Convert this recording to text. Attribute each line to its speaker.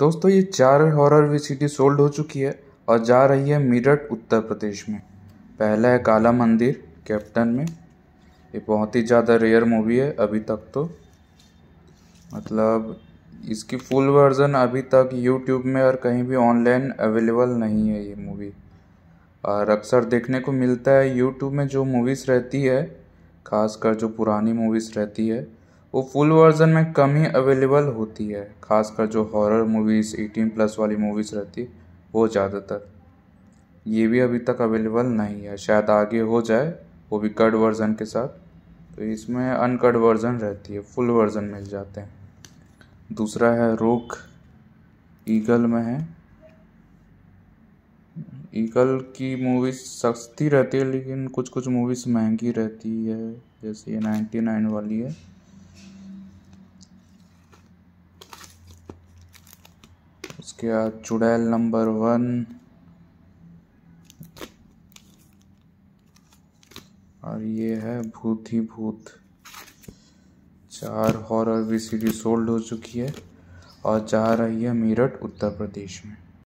Speaker 1: दोस्तों ये चार हॉरर वी सोल्ड हो चुकी है और जा रही है मीरठ उत्तर प्रदेश में पहला है काला मंदिर कैप्टन में ये बहुत ही ज़्यादा रेयर मूवी है अभी तक तो मतलब इसकी फुल वर्जन अभी तक यूट्यूब में और कहीं भी ऑनलाइन अवेलेबल नहीं है ये मूवी और अक्सर देखने को मिलता है यूट्यूब में जो मूवीज़ रहती है खासकर जो पुरानी मूवीज़ रहती है वो फुल वर्जन में कम ही अवेलेबल होती है खासकर जो हॉरर मूवीज़ एटीन प्लस वाली मूवीज़ रहती वो ज़्यादातर ये भी अभी तक अवेलेबल नहीं है शायद आगे हो जाए वो भी कट वर्ज़न के साथ तो इसमें अनकट वर्ज़न रहती है फुल वर्ज़न मिल जाते हैं दूसरा है रोक ईगल में है ईगल की मूवीज सस्ती रहती है लेकिन कुछ कुछ मूवीज़ महंगी रहती है जैसे ये नाइन्टी नाइन वाली है उसके बाद चुड़ैल नंबर वन और ये है भूत ही भूत चार हॉरर वी सोल्ड हो चुकी है और जा रही है मेरठ उत्तर प्रदेश में